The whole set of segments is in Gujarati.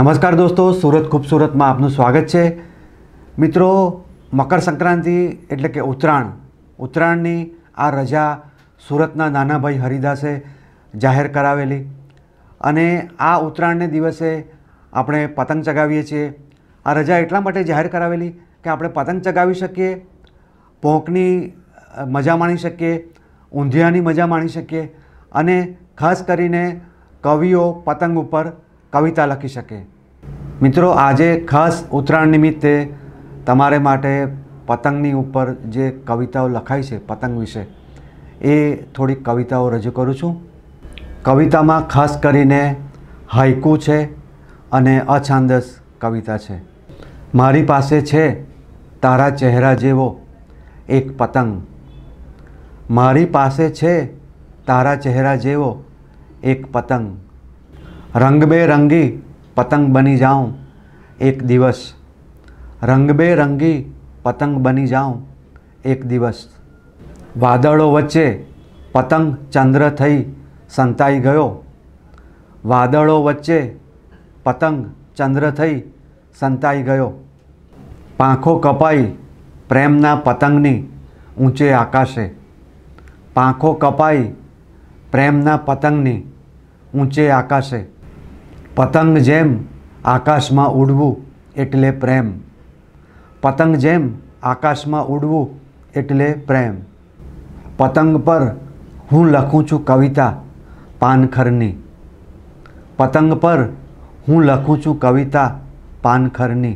નમસ્કાર દોસ્તો સુરત ખૂબસૂરતમાં આપનું સ્વાગત છે મિત્રો મકર સંક્રાંતિ એટલે કે ઉત્તરાયણ ઉત્તરાયણની આ રજા સુરતના નાનાભાઈ હરિદાસે જાહેર કરાવેલી અને આ ઉત્તરાયણને દિવસે આપણે પતંગ ચગાવીએ છીએ આ રજા એટલા માટે જાહેર કરાવેલી કે આપણે પતંગ ચગાવી શકીએ પોંકની મજા માણી શકીએ ઊંધિયાની મજા માણી શકીએ અને ખાસ કરીને કવિઓ પતંગ ઉપર કવિતા લખી શકે મિત્રો આજે ખાસ ઉત્તરાયણ નિમિત્તે તમારે માટે પતંગની ઉપર જે કવિતાઓ લખાઈ છે પતંગ વિશે એ થોડીક કવિતાઓ રજૂ કરું છું કવિતામાં ખાસ કરીને હાઇકુ છે અને અછાંદસ કવિતા છે મારી પાસે છે તારા ચહેરા જેવો એક પતંગ મારી પાસે છે તારા ચહેરા જેવો એક પતંગ રંગબેરંગી પતંગ બની જાઉં એક દિવસ રંગબેરંગી પતંગ બની જાઉં એક દિવસ વાદળો વચ્ચે પતંગ ચંદ્ર થઈ સંતાઈ ગયો વાદળો વચ્ચે પતંગ ચંદ્ર થઈ સંતાઈ ગયો પાંખો કપાઈ પ્રેમના પતંગની ઊંચે આકાશે પાંખો કપાઈ પ્રેમના પતંગની ઊંચે આકાશે પતંગ જેમ આકાશમાં ઉડવું એટલે પ્રેમ પતંગ જેમ આકાશમાં ઉડવું એટલે પ્રેમ પતંગ પર હું લખું છું કવિતા પાનખરની પતંગ પર હું લખું છું કવિતા પાનખરની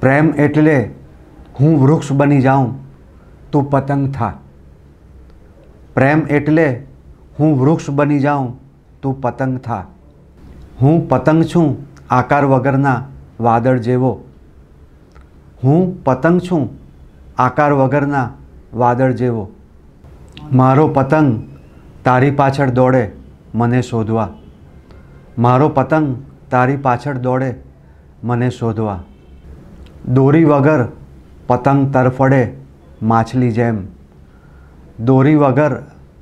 પ્રેમ એટલે હું વૃક્ષ બની જાઉં તું પતંગ થા પ્રેમ એટલે હું વૃક્ષ બની જાઉં તું પતંગ થા હું પતંગ છું આકાર વગરના વાદળ જેવો હું પતંગ છું આકાર વગરના વાદળ જેવો મારો પતંગ તારી પાછળ દોડે મને શોધવા મારો પતંગ તારી પાછળ દોડે મને શોધવા દોરી વગર પતંગ તરફડે માછલી જેમ દોરી વગર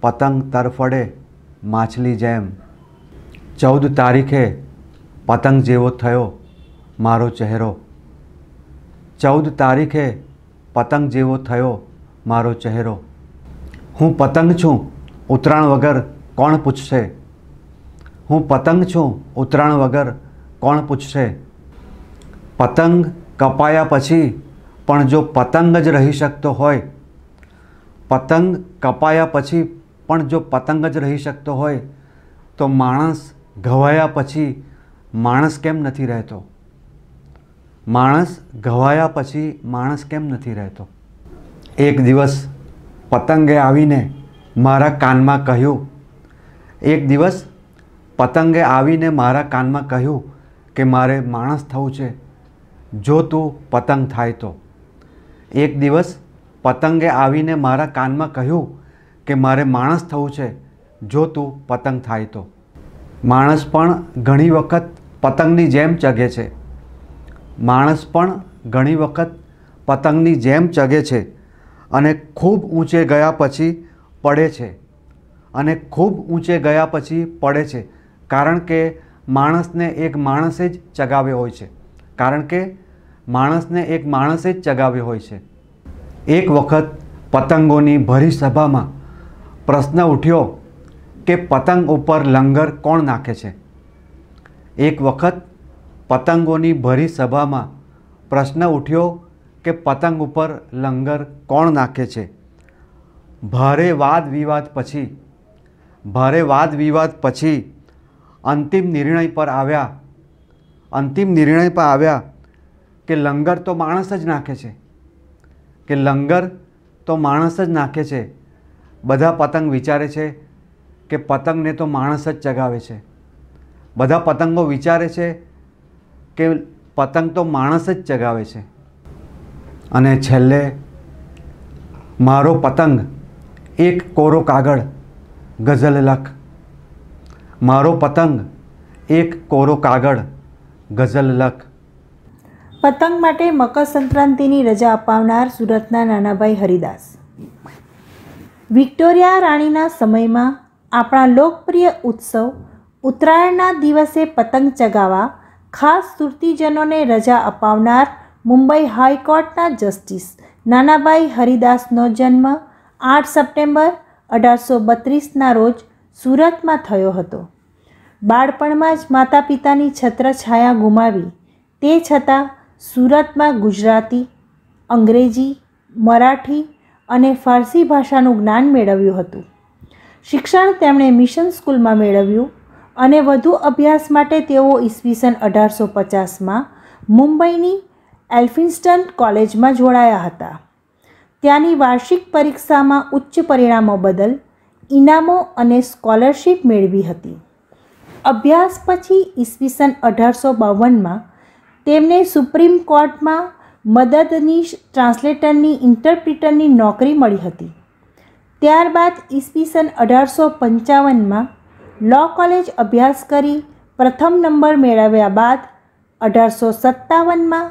પતંગ તરફડે માછલી જેમ चौदह तारीखे पतंग जेव थो मारो चेहरो चौदह तारीखे पतंग जेव थो मारो चेहरो हूँ पतंग छू उतराण वगर कोण पूछसे हूँ पतंग छू उतराण वगर कोण पूछसे पतंग कपाया पी जो पतंग ज रही सकते हो पतंग कपाया पी जो पतंग ज रही सकते हो तो मणस ઘવાયા પછી માણસ કેમ નથી રહેતો માણસ ઘવાયા પછી માણસ કેમ નથી રહેતો એક દિવસ પતંગે આવીને મારા કાનમાં કહ્યું એક દિવસ પતંગે આવીને મારા કાનમાં કહ્યું કે મારે માણસ થવું છે જો તું પતંગ થાય તો એક દિવસ પતંગે આવીને મારા કાનમાં કહ્યું કે મારે માણસ થવું છે જો તું પતંગ થાય તો માણસ પણ ઘણી વખત પતંગની જેમ ચગે છે માણસ પણ ઘણી વખત પતંગની જેમ ચગે છે અને ખૂબ ઊંચે ગયા પછી પડે છે અને ખૂબ ઊંચે ગયા પછી પડે છે કારણ કે માણસને એક માણસે જ ચગાવ્યો હોય છે કારણ કે માણસને એક માણસે જ ચગાવ્યો હોય છે એક વખત પતંગોની ભરી સભામાં પ્રશ્ન ઉઠ્યો કે પતંગ ઉપર લંગર કોણ નાખે છે એક વખત પતંગોની ભરી સભામાં પ્રશ્ન ઉઠ્યો કે પતંગ ઉપર લંગર કોણ નાખે છે ભારે વાદ વિવાદ પછી ભારે વાદ વિવાદ પછી અંતિમ નિર્ણય પર આવ્યા અંતિમ નિર્ણય પર આવ્યા કે લંગર તો માણસ જ નાખે છે કે લંગર તો માણસ જ નાખે છે બધા પતંગ વિચારે છે કે પતંગને તો માણસ જ ચગાવે છે બધા પતંગો વિચારે છે કે પતંગ તો માણસ જ ચગાવે છે અને છેલ્લે મારો પતંગ એક કોરો કાગળ ગઝલ લખ મારો પતંગ એક કોરો કાગળ ગઝલ લખ પતંગ માટે મકર સંક્રાંતિની રજા અપાવનાર સુરતના નાનાભાઈ હરિદાસ વિક્ટોરિયા રાણીના સમયમાં આપણા લોકપ્રિય ઉત્સવ ઉત્તરાયણના દિવસે પતંગ ચગાવવા ખાસ સુરતીજનોને રજા અપાવનાર મુંબઈ હાઈકોર્ટના જસ્ટિસ નાનાભાઈ હરિદાસનો જન્મ આઠ સપ્ટેમ્બર અઢારસો બત્રીસના રોજ સુરતમાં થયો હતો બાળપણમાં જ માતા પિતાની છત્રછાયા ગુમાવી તે છતાં સુરતમાં ગુજરાતી અંગ્રેજી મરાઠી અને ફારસી ભાષાનું જ્ઞાન મેળવ્યું હતું શિક્ષણ તેમણે મિશન સ્કૂલમાં મેળવ્યું અને વધુ અભ્યાસ માટે તેઓ ઈસવીસન અઢારસો પચાસમાં મુંબઈની એલ્ફિન્સ્ટન કોલેજમાં જોડાયા હતા ત્યાંની વાર્ષિક પરીક્ષામાં ઉચ્ચ પરિણામો બદલ ઇનામો અને સ્કોલરશિપ મેળવી હતી અભ્યાસ પછી ઈસવીસન અઢારસો બાવનમાં તેમને સુપ્રીમ કોર્ટમાં મદદનીશ ટ્રાન્સલેટરની ઇન્ટરપ્રિટરની નોકરી મળી હતી ત્યારબાદ ઈસવીસન અઢારસો પંચાવનમાં લો કોલેજ અભ્યાસ કરી પ્રથમ નંબર મેળવ્યા બાદ અઢારસો સત્તાવનમાં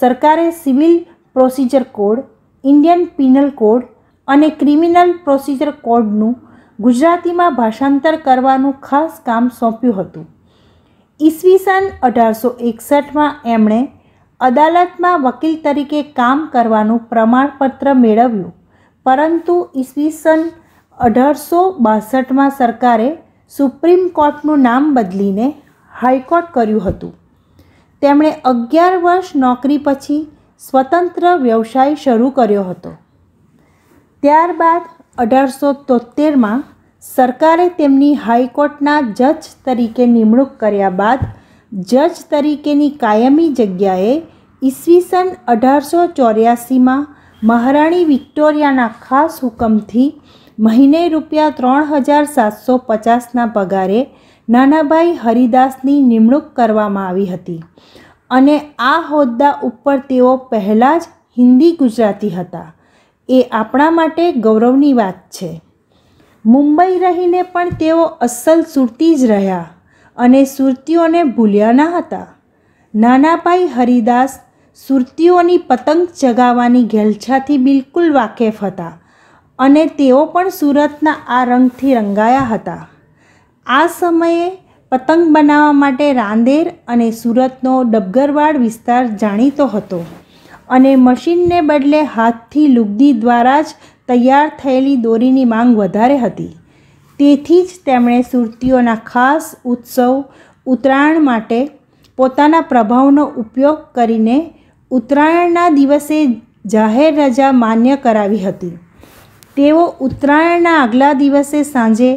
સરકારે civil procedure code Indian penal code અને ક્રિમિનલ પ્રોસિજર કોડનું ગુજરાતીમાં ભાષાંતર કરવાનું ખાસ કામ સોંપ્યું હતું ઈસવીસન અઢારસો એકસઠમાં એમણે અદાલતમાં વકીલ તરીકે કામ કરવાનું પ્રમાણપત્ર મેળવ્યું પરંતુ ઈસવીસન અઢારસો બાસઠમાં સરકારે સુપ્રીમ કોર્ટનું નામ બદલીને હાઈકોર્ટ કર્યું હતું તેમણે અગિયાર વર્ષ નોકરી પછી સ્વતંત્ર વ્યવસાય શરૂ કર્યો હતો ત્યારબાદ અઢારસો તોતેરમાં સરકારે તેમની હાઈકોર્ટના જજ તરીકે નિમણૂક કર્યા બાદ જજ તરીકેની કાયમી જગ્યાએ ઈસવીસન અઢારસો ચોર્યાસીમાં મહારાણી વિક્ટોરિયાના ખાસ હુકમથી મહિને રૂપિયા ત્રણ હજાર સાતસો પચાસના પગારે નાનાભાઈ હરિદાસની નિમણૂક કરવામાં આવી હતી અને આ હોદ્દા ઉપર તેઓ પહેલાં જ હિન્દી ગુજરાતી હતા એ આપણા માટે ગૌરવની વાત છે મુંબઈ રહીને પણ તેઓ અસલ સુરતી જ રહ્યા અને સુરતીઓને ભૂલ્યા ન હતા નાનાભાઈ હરિદાસ સુરતીઓની પતંગ ચગાવવાની ઘેલછાથી બિલકુલ વાકેફ હતા અને તેઓ પણ સુરતના આ રંગથી રંગાયા હતા આ સમયે પતંગ બનાવવા માટે રાંદેર અને સુરતનો ડબગરવાડ વિસ્તાર જાણીતો હતો અને મશીનને બદલે હાથથી લુગદી દ્વારા જ તૈયાર થયેલી દોરીની માંગ વધારે હતી તેથી જ તેમણે સુરતીઓના ખાસ ઉત્સવ ઉત્તરાયણ માટે પોતાના પ્રભાવનો ઉપયોગ કરીને ઉત્તરાયણના દિવસે જાહેર રજા માન્ય કરાવી હતી તેઓ ઉત્તરાયણના આગલા દિવસે સાંજે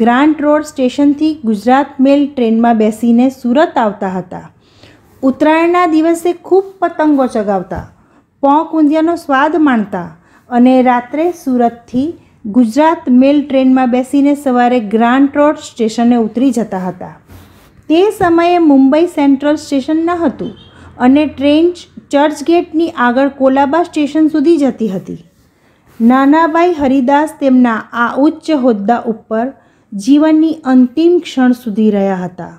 ગ્રાન્ટ રોડ સ્ટેશનથી ગુજરાત મેલ ટ્રેનમાં બેસીને સુરત આવતા હતા ઉત્તરાયણના દિવસે ખૂબ પતંગો ચગાવતા પોંક ઊંધિયાનો સ્વાદ માણતા અને રાત્રે સુરતથી ગુજરાત મેલ ટ્રેનમાં બેસીને સવારે ગ્રાન્ટ રોડ સ્ટેશને ઉતરી જતા હતા તે સમયે મુંબઈ સેન્ટ્રલ સ્ટેશન ન હતું અને ટ્રેન ચર્ચગેટની આગળ કોલાબા સ્ટેશન સુધી જતી હતી નાનાબાઈ હરિદાસ તેમના આ ઉચ્ચ હોદ્દા ઉપર જીવનની અંતિમ ક્ષણ સુધી રહ્યા હતા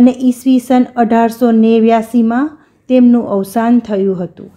અને ઈસવીસન અઢારસો નેવ્યાસીમાં તેમનું અવસાન થયું હતું